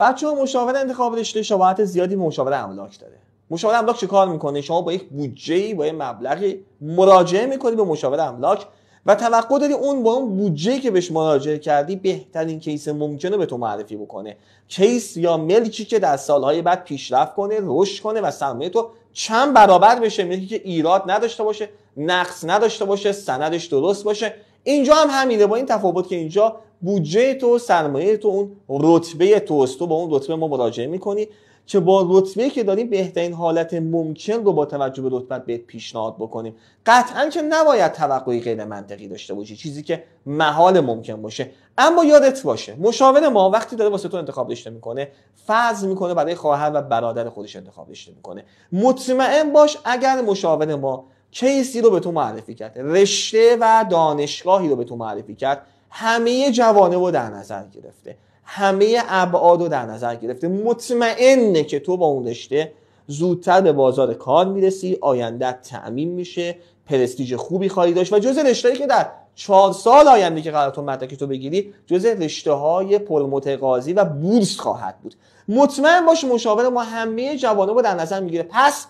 بچه ها مشاور انتخاب رشته شباهت زیادی به مشاور املاک داره مشاور املاک چه کار میکنه شما با یک بودجه با یک مبلغی مراجعه میکنی به مشاور املاک و توقع داری اون با اون بودجه که بهش مراجعه کردی بهترین کیس ممکنه به تو معرفی بکنه کیس یا ملکی که در سالهای بعد پیشرفت کنه رشد کنه و سرمایه تو چند برابر بشه ملکی که ایراد نداشته باشه نقص نداشته باشه سندش درست باشه اینجا هم همینه با این تفاوت که اینجا بودجه تو سرمایه تو اون رتبه توست تو با اون رتبه ما مراجعه میکنی که با رتبه که داریم بهترین حالت ممکن رو با توجه به رتبت بهت پیشنهاد بکنیم قطعا که نباید توقعی غیر منطقی داشته باشی چیزی که محال ممکن باشه اما یادت باشه مشاور ما وقتی داره واسه تو انتخاب رشته میکنه فرض میکنه برای خواهر و برادر خودش انتخاب رشته میکنه مطمئن باش اگر مشاور ما کیسی رو به تو معرفی کرد رشته و دانشگاهی رو به تو معرفی کرد همه جوانه رو در نظر گرفته همه ابعاد رو در نظر گرفته مطمئنه که تو با اون رشته زودتر به بازار کار میرسی آینده تعمین میشه پرستیج خوبی خواهی داشت و جز رشتههایی که در چهار سال آینده که قرار تو مدرک تو بگیری جز رشته های پرمتقاضی و بورس خواهد بود مطمئن باش مشاور ما همه جوانه رو در نظر میگیره پس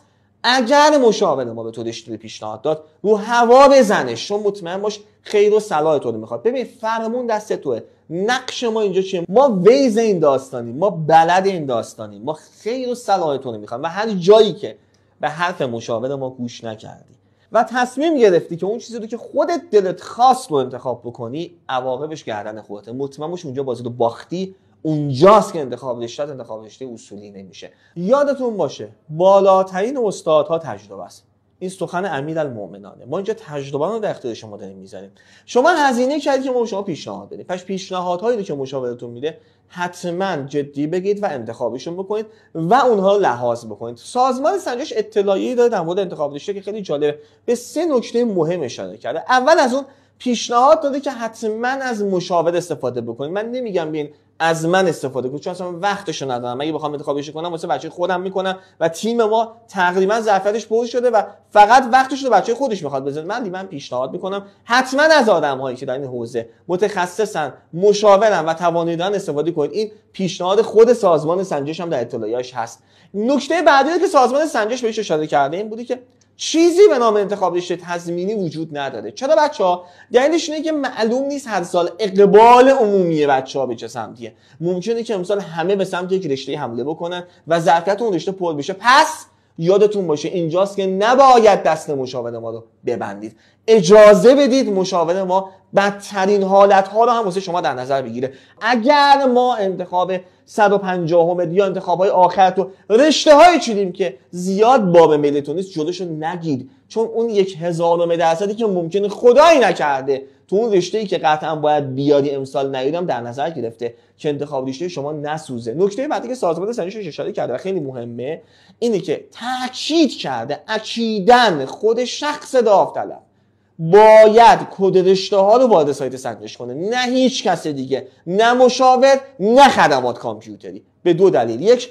اگر مشاور ما به تو رشته پیشنهاد داد رو هوا بزنش چون مطمئن باش خیر و صلاح تو رو میخواد ببین فرمون دست توه نقش ما اینجا چیه ما ویز این داستانیم ما بلد این داستانیم ما خیر و صلاح تو رو میخواد و هر جایی که به حرف مشاور ما گوش نکردی و تصمیم گرفتی که اون چیزی رو که خودت دلت خاص رو انتخاب بکنی عواقبش گردن خودته مطمئن باش اونجا بازی رو باختی اونجاست که انتخاب رشته انتخاب رشته اصولی نمیشه یادتون باشه بالاترین استادها تجربه است این سخن المؤمنانه ما اینجا تجربه رو در اختیار شما داریم میذاریم شما هزینه کردید که ما شما پیشنهاد بدیم پس پیشنهادهایی رو که مشاورتون میده حتما جدی بگید و انتخابشون بکنید و اونها رو لحاظ بکنید سازمان سنجش اطلاعی داره در مورد انتخاب که خیلی جالبه به سه نکته مهم اشاره کرده اول از اون پیشنهاد داده که حتما از مشاور استفاده بکنید من نمیگم بین از من استفاده کنید چون اصلا وقتشو ندارم اگه بخوام انتخابش کنم واسه بچه خودم میکنم و تیم ما تقریبا ظرفیتش پر شده و فقط وقتش رو بچه خودش میخواد بزنه من من پیشنهاد میکنم حتما از آدم هایی که در این حوزه متخصصن مشاورن و توانیدن استفاده کنید این پیشنهاد خود سازمان سنجش هم در اطلاعیاش هست نکته بعدی که سازمان سنجش بهش اشاره کرده این بودی که چیزی به نام انتخاب رشته تضمینی وجود نداره چرا بچه ها دلیلش اینه که معلوم نیست هر سال اقبال عمومی بچه ها به چه سمتیه ممکنه که امسال همه به سمت یک رشته حمله بکنن و ظرفیت اون رشته پر بشه پس یادتون باشه اینجاست که نباید دست مشاور ما رو ببندید اجازه بدید مشاور ما بدترین حالت ها رو هم واسه شما در نظر بگیره اگر ما انتخاب 150 همه یا انتخاب های آخر تو رشته های چیدیم که زیاد باب ملتون نیست جلوشو نگید چون اون یک هزارم درصدی که ممکنه خدایی نکرده تو اون رشته ای که قطعا باید بیاری امسال نیادم در نظر گرفته که انتخاب رشته شما نسوزه نکته بعدی که سازمان سنیش اشاره کرده و خیلی مهمه اینه که تاکید کرده اکیدن خود شخص داوطلب باید کد رشته ها رو وارد سایت سنجش کنه نه هیچ کس دیگه نه مشاور نه خدمات کامپیوتری به دو دلیل یک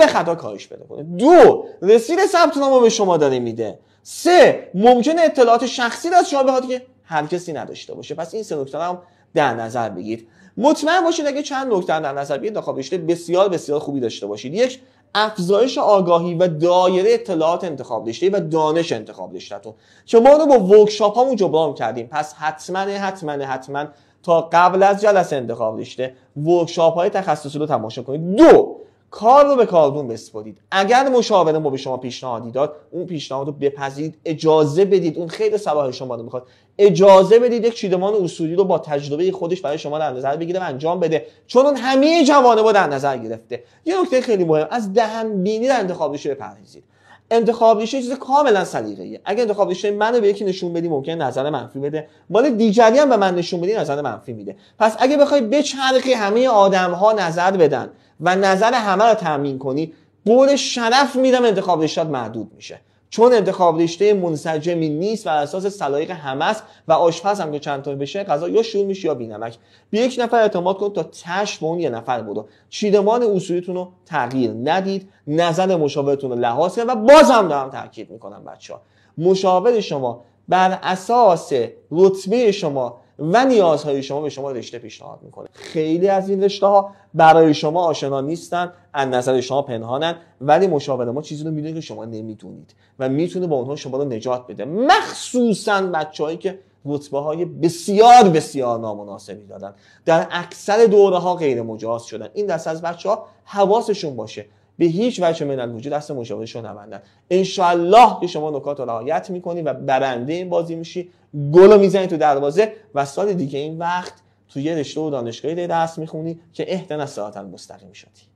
به خطا کاهش بده کنه دو رسید ثبت نامو به شما داره میده سه ممکن اطلاعات شخصی از شما بخواد که هر کسی نداشته باشه پس این سه نکته هم در نظر بگیرید مطمئن باشید اگه چند نکته در نظر بگیرید داخل بسیار بسیار خوبی داشته باشید یک افزایش آگاهی و دایره اطلاعات انتخاب رشته و دانش انتخاب رشتهتون شما رو با ورکشاپ هامون جبران کردیم پس حتما حتما حتما تا قبل از جلسه انتخاب رشته ورکشاپ های تخصصی رو تماشا کنید دو کار رو به کاربون بسپارید اگر مشاوره ما به شما پیشنهادی داد اون پیشنهاد رو بپذیرید اجازه بدید اون خیلی صلاح شما رو میخواد اجازه بدید یک چیدمان اصولی رو با تجربه خودش برای شما در نظر بگیره و انجام بده چون اون همه جوانه با در نظر گرفته یه نکته خیلی مهم از دهن بینی در انتخاب ریشه بپرهیزید انتخاب ریشه چیز کاملا سلیقه‌ایه اگه انتخاب ریشه منو به یکی نشون بدی ممکن نظر منفی بده مال دیگری هم به من نشون بدی نظر منفی میده پس اگه بخوای بچرخی همه آدم ها نظر بدن و نظر همه رو تامین کنی قول شرف میدم انتخاب رشتت محدود میشه چون انتخاب رشته منسجمی نیست و اساس سلایق همه است و آشپز هم که چند تا بشه غذا یا شور میشه یا بینمک به یک نفر اعتماد کن تا تش به اون یه نفر برو چیدمان اصولیتون رو تغییر ندید نظر مشاورتون رو لحاظ و بازم دارم تاکید میکنم بچه ها مشاور شما بر اساس رتبه شما و نیازهای شما به شما رشته پیشنهاد میکنه خیلی از این رشته ها برای شما آشنا نیستن از نظر شما پنهانن ولی مشاور ما چیزی رو میدونه که شما نمیدونید و میتونه با اونها شما رو نجات بده مخصوصا بچههایی که رتبه های بسیار بسیار نامناسبی دادن در اکثر دوره ها غیر مجاز شدن این دست از بچه ها حواسشون باشه به هیچ وجه من وجود دست مشاور نبندن انشالله که شما نکات رو رعایت میکنی و برنده این بازی میشی گل میزنی تو دروازه و سال دیگه این وقت تو یه رشته و دانشگاهی دست درس میخونی که اهدن از ساعت مستقیم شدی